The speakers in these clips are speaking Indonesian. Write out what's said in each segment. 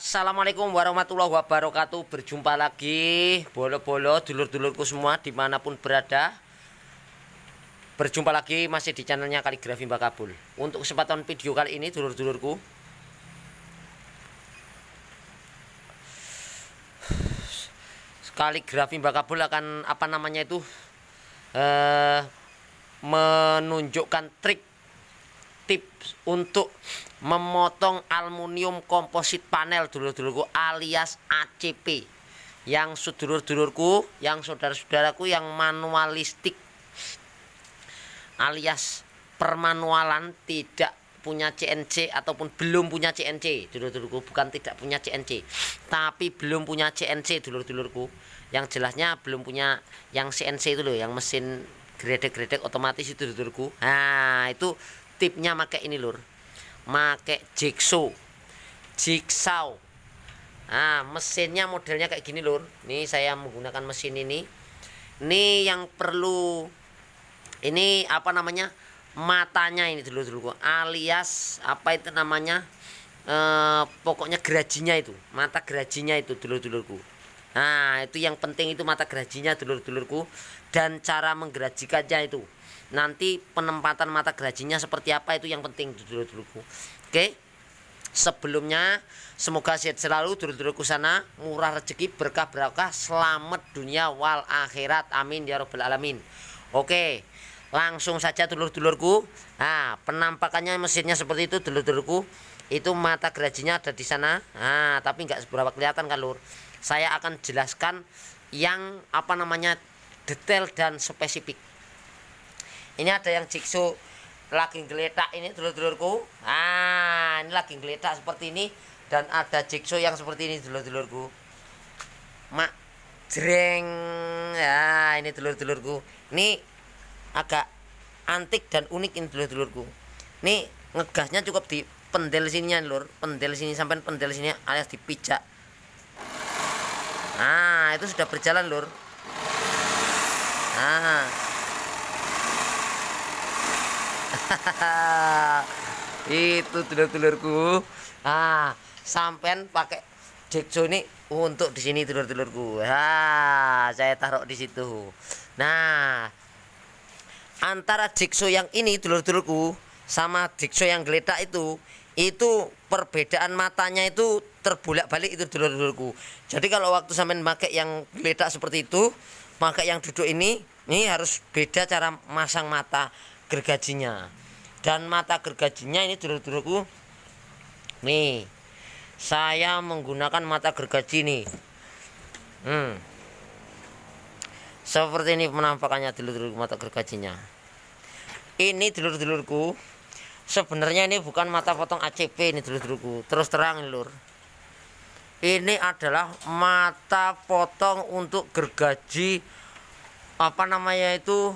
Assalamualaikum warahmatullahi wabarakatuh Berjumpa lagi Bolo-bolo dulur-dulurku semua Dimanapun berada Berjumpa lagi masih di channelnya Kaligrafi Mbak Kabul Untuk kesempatan video kali ini dulur-dulurku Kaligrafi Mbak Kabul akan Apa namanya itu eh, Menunjukkan trik tips untuk memotong aluminium komposit panel dulur-dulurku alias ACP yang sedulur-dulurku yang saudara-saudaraku yang manualistik alias permanualan tidak punya CNC ataupun belum punya CNC dulur-dulurku bukan tidak punya CNC tapi belum punya CNC dulur-dulurku yang jelasnya belum punya yang CNC itu loh yang mesin gredek-gredek otomatis itu dulurku nah itu tipnya pakai ini lur pakai jigsaw jigsaw nah mesinnya modelnya kayak gini lur ini saya menggunakan mesin ini ini yang perlu ini apa namanya matanya ini dulu dulu alias apa itu namanya e, pokoknya gerajinya itu mata gerajinya itu dulu dulurku nah itu yang penting itu mata gerajinya dulu dulurku dan cara menggerajikannya itu nanti penempatan mata gerajinya seperti apa itu yang penting dulu dulurku Oke. Sebelumnya semoga sehat selalu dulu ku sana, murah rezeki, berkah berkah, selamat dunia wal akhirat. Amin ya robbal alamin. Oke. Langsung saja dulur-dulurku. Nah, penampakannya mesinnya seperti itu dulur-dulurku. Itu mata gerajinya ada di sana. Nah, tapi nggak seberapa kelihatan kan, Lur. Saya akan jelaskan yang apa namanya detail dan spesifik ini ada yang jigsaw lagi geletak ini telur-telurku. ah ini lagi geletak seperti ini dan ada jigsaw yang seperti ini telur-telurku. mak jreng ya ini telur-telurku. ini agak antik dan unik ini telur-telurku. ini ngegasnya cukup di pendel sininya lur pendel sini sampai pendel sini alias dipijak nah itu sudah berjalan lur nah itu telur-telurku ah sampean pakai jekso ini untuk di sini telur-telurku ha ah, saya taruh di situ nah antara jekso yang ini telur-telurku sama jekso yang geledak itu itu perbedaan matanya itu terbolak-balik itu telur-telurku. Jadi kalau waktu sampean pakai yang geledak seperti itu, pakai yang duduk ini, ini harus beda cara masang mata gergajinya dan mata gergajinya ini dulur-dulurku nih saya menggunakan mata gergaji nih hmm. seperti ini penampakannya dulur dulurku mata gergajinya ini dulur-dulurku sebenarnya ini bukan mata potong ACP ini dulur-dulurku terus terang lur ini adalah mata potong untuk gergaji apa namanya itu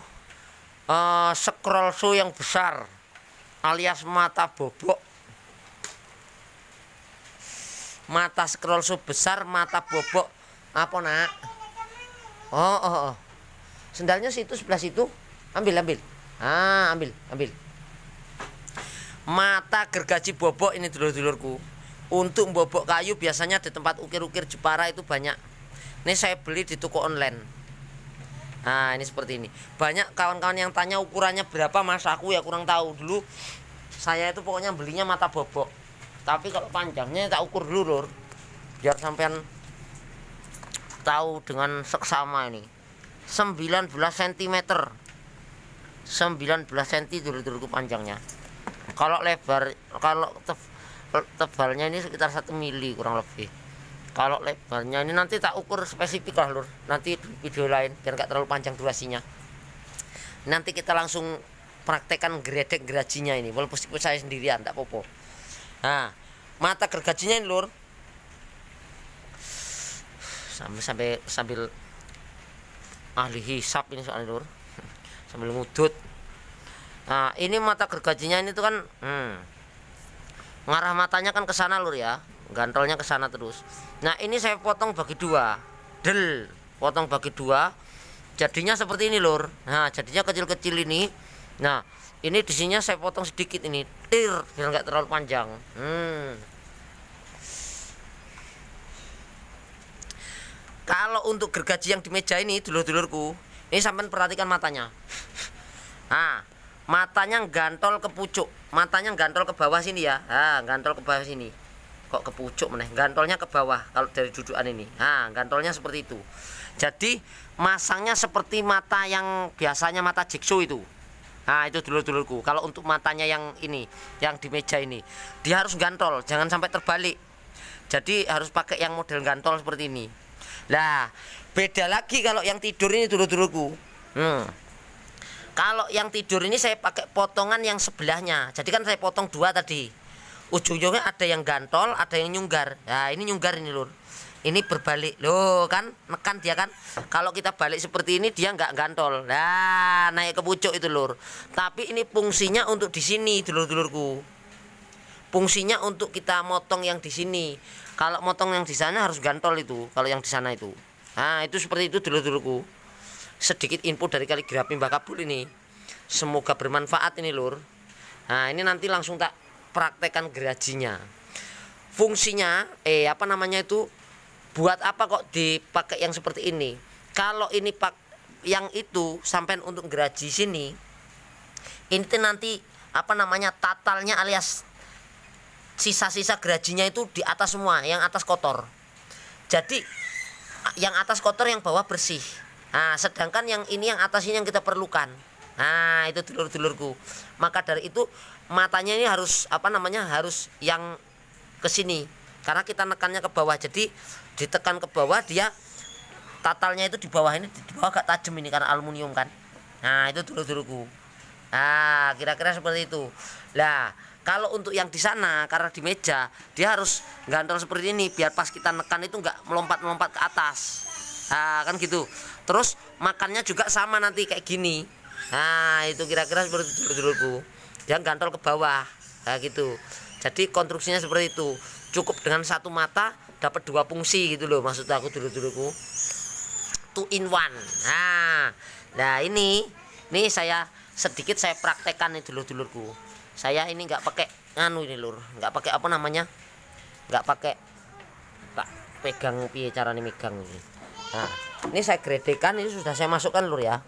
uh, scroll show yang besar alias mata bobok mata scroll show besar mata bobok apa nak oh, oh, oh. sendalnya situ sebelah situ ambil ambil ah ambil ambil mata gergaji bobok ini dulur-dulurku untuk bobok kayu biasanya di tempat ukir-ukir Jepara itu banyak ini saya beli di toko online Nah, ini seperti ini. Banyak kawan-kawan yang tanya ukurannya berapa, Mas. Aku ya kurang tahu dulu. Saya itu pokoknya belinya mata bobok. Tapi kalau panjangnya tak ukur dulu, Lur. Biar sampean tahu dengan seksama ini. 19 cm. 19 cm dulu-dulu panjangnya. Kalau lebar, kalau tebalnya ini sekitar 1 mili kurang lebih kalau lebarnya ini nanti tak ukur spesifik lah lur nanti video lain biar nggak terlalu panjang durasinya nanti kita langsung praktekkan gredek gerajinya ini walaupun saya sendirian tak popo nah mata gergajinya ini lur sambil sambil sambil ahli hisap ini soalnya lur sambil ngudut nah ini mata gergajinya ini tuh kan hmm, ngarah matanya kan ke sana lur ya gantolnya ke sana terus nah ini saya potong bagi dua del potong bagi dua jadinya seperti ini lur nah jadinya kecil-kecil ini nah ini di sini saya potong sedikit ini tir biar nggak terlalu panjang hmm. kalau untuk gergaji yang di meja ini dulur-dulurku ini sampai perhatikan matanya nah matanya gantol ke pucuk matanya gantol ke bawah sini ya nah, gantol ke bawah sini kok ke pucuk meneh gantolnya ke bawah kalau dari dudukan ini nah gantolnya seperti itu jadi masangnya seperti mata yang biasanya mata jigsaw itu nah itu dulu dulurku kalau untuk matanya yang ini yang di meja ini dia harus gantol jangan sampai terbalik jadi harus pakai yang model gantol seperti ini lah beda lagi kalau yang tidur ini dulu dulurku hmm kalau yang tidur ini saya pakai potongan yang sebelahnya jadi kan saya potong dua tadi ujung ujungnya ada yang gantol ada yang nyunggar nah ini nyunggar ini lur ini berbalik loh kan nekan dia kan kalau kita balik seperti ini dia nggak gantol nah naik ke pucuk itu lur tapi ini fungsinya untuk di sini dulur-dulurku fungsinya untuk kita motong yang di sini kalau motong yang di sana harus gantol itu kalau yang di sana itu nah itu seperti itu dulur-dulurku sedikit input dari kaligrafi Mbak Kabul ini semoga bermanfaat ini lur nah ini nanti langsung tak praktekan gerajinya fungsinya eh apa namanya itu buat apa kok dipakai yang seperti ini kalau ini pak yang itu sampai untuk geraji sini ini nanti apa namanya tatalnya alias sisa-sisa gerajinya itu di atas semua yang atas kotor jadi yang atas kotor yang bawah bersih nah sedangkan yang ini yang atas ini yang kita perlukan nah itu dulur-dulurku maka dari itu matanya ini harus apa namanya harus yang ke sini karena kita nekannya ke bawah jadi ditekan ke bawah dia tatalnya itu di bawah ini di bawah agak tajam ini karena aluminium kan nah itu dulu dulu nah kira-kira seperti itu lah kalau untuk yang di sana karena di meja dia harus gantol seperti ini biar pas kita nekan itu nggak melompat-melompat ke atas nah, kan gitu terus makannya juga sama nanti kayak gini nah itu kira-kira seperti dulu dulu dia gantol ke bawah nah, gitu jadi konstruksinya seperti itu cukup dengan satu mata dapat dua fungsi gitu loh maksud aku dulu duluku two in one nah nah ini ini saya sedikit saya praktekkan nih dulu dulurku saya ini nggak pakai nganu ini lur nggak pakai apa namanya nggak pakai tak pegang piye cara nih megang ini nah ini saya gredekan ini sudah saya masukkan lur ya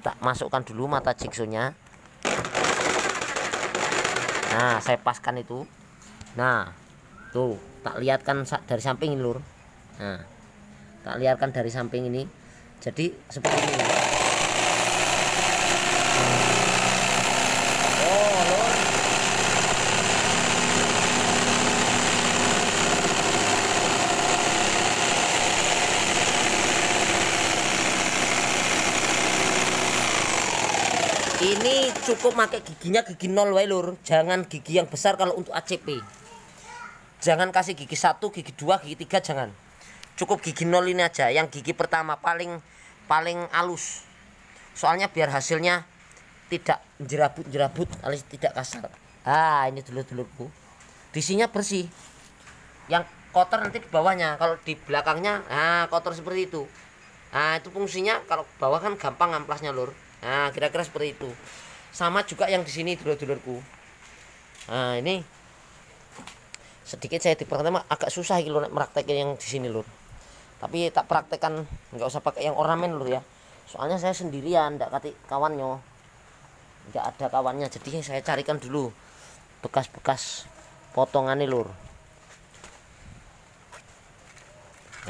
tak masukkan dulu mata jiksunya nah saya paskan itu nah tuh tak lihatkan dari samping ini lur nah tak lihatkan dari samping ini jadi seperti ini cukup pakai giginya gigi nol wae lur. Jangan gigi yang besar kalau untuk ACP. Jangan kasih gigi satu, gigi dua, gigi tiga jangan. Cukup gigi nol ini aja. Yang gigi pertama paling paling halus. Soalnya biar hasilnya tidak jerabut-jerabut alias tidak kasar. Ah, ini dulu dulurku Disinya bersih. Yang kotor nanti di bawahnya. Kalau di belakangnya, ah kotor seperti itu. Nah, itu fungsinya kalau bawah kan gampang amplasnya Lur. Nah, kira-kira seperti itu sama juga yang di sini dulur-dulurku nah ini sedikit saya diperkenalkan agak susah gitu praktekin yang di sini lur tapi tak praktekan nggak usah pakai yang ornamen lur ya soalnya saya sendirian enggak kati kawannya enggak ada kawannya jadi saya carikan dulu bekas-bekas potongan lur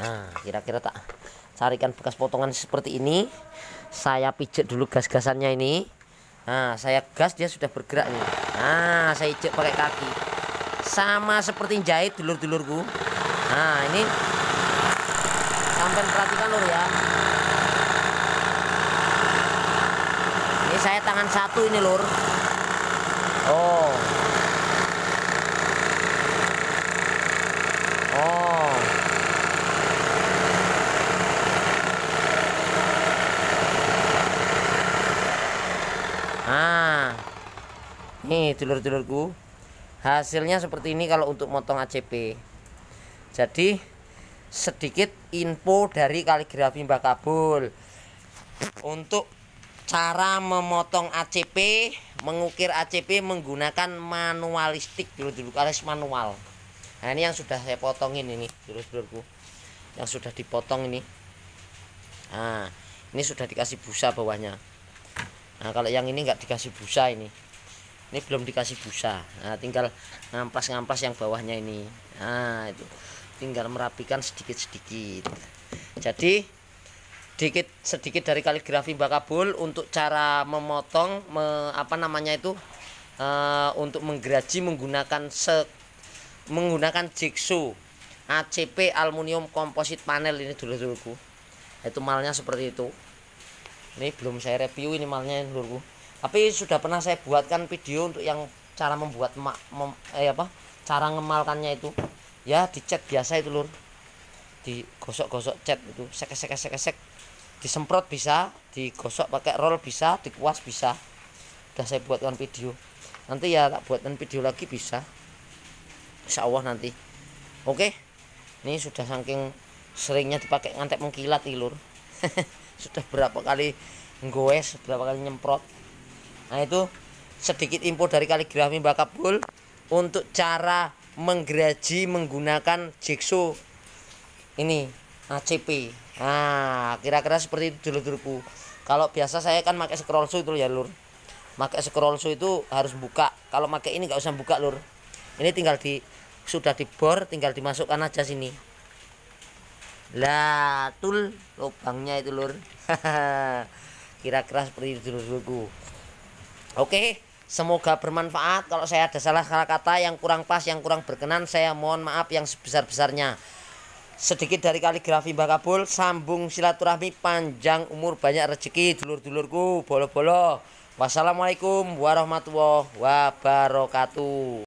nah kira-kira tak carikan bekas potongan seperti ini saya pijet dulu gas-gasannya ini Nah, saya gas dia sudah bergerak nih. Nah, saya ijek pakai kaki. Sama seperti jahit dulur-dulurku. Nah, ini sampai perhatikan lur ya. Ini saya tangan satu ini lur. Oh. dulur-dulurku hasilnya seperti ini kalau untuk motong ACP jadi sedikit info dari kaligrafi Mbak Kabul untuk cara memotong ACP mengukir ACP menggunakan manualistik dulu-dulu alias manual nah ini yang sudah saya potongin ini dulur-dulurku yang sudah dipotong ini nah ini sudah dikasih busa bawahnya nah kalau yang ini nggak dikasih busa ini ini belum dikasih busa nah, tinggal ngampas-ngampas yang bawahnya ini nah itu tinggal merapikan sedikit-sedikit jadi sedikit sedikit dari kaligrafi bakabul untuk cara memotong me, apa namanya itu e, untuk menggeraji menggunakan se, menggunakan jigsaw ACP aluminium komposit panel ini dulu-duluku itu malnya seperti itu ini belum saya review ini malnya dulu tapi sudah pernah saya buatkan video untuk yang cara membuat mak mem, eh apa cara ngemalkannya itu ya dicat biasa itu lur digosok-gosok cat itu sek sek sek disemprot bisa digosok pakai roll bisa dikuas bisa udah saya buatkan video nanti ya tak buatkan video lagi bisa insya Allah nanti oke ini sudah saking seringnya dipakai ngantek mengkilat ilur sudah berapa kali goes berapa kali nyemprot Nah itu sedikit info dari kaligrafi Mbak Kapul untuk cara menggeraji menggunakan jigsaw ini ACP. Nah, kira-kira seperti itu dulu dulu Kalau biasa saya kan pakai scroll saw itu ya, Lur. Pakai scroll saw itu harus buka. Kalau pakai ini nggak usah buka, Lur. Ini tinggal di sudah dibor, tinggal dimasukkan aja sini. Lah, tul lubangnya itu, Lur. Kira-kira seperti itu dulu dulu Oke, semoga bermanfaat. Kalau saya ada salah kata yang kurang pas, yang kurang berkenan, saya mohon maaf yang sebesar-besarnya. Sedikit dari kaligrafi Mbak Kabul, sambung silaturahmi panjang umur banyak rezeki dulur-dulurku, bolo-bolo. Wassalamualaikum warahmatullahi wabarakatuh.